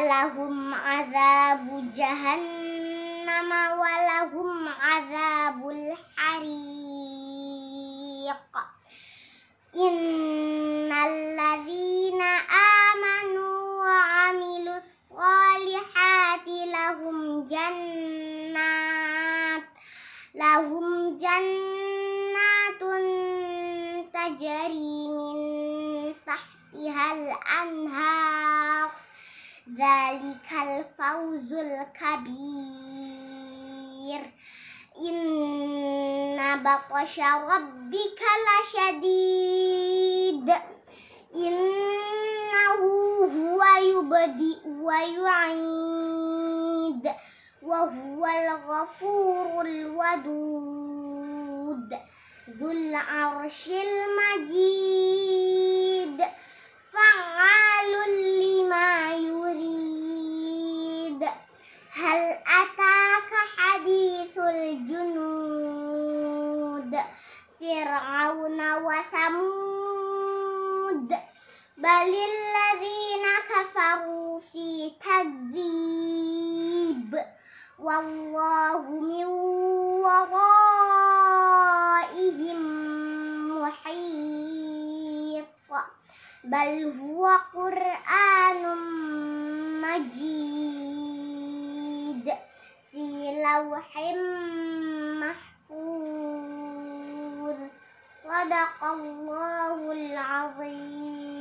فلهم عذاب جهنم ولهم عذاب الحريق إن الذين آمنوا وعملوا الصالحات لهم جنات لهم جنات تجري من تحتها الأنهار ذلك الفوز الكبير إن بطش ربك لشديد إنه هو يبدئ ويعيد وهو الغفور الودود ذو العرش المجيد فرعون وثمود بل الذين كفروا في تكذيب والله من ورائهم محيط بل هو قرآن مجيد في لوح صدق الله العظيم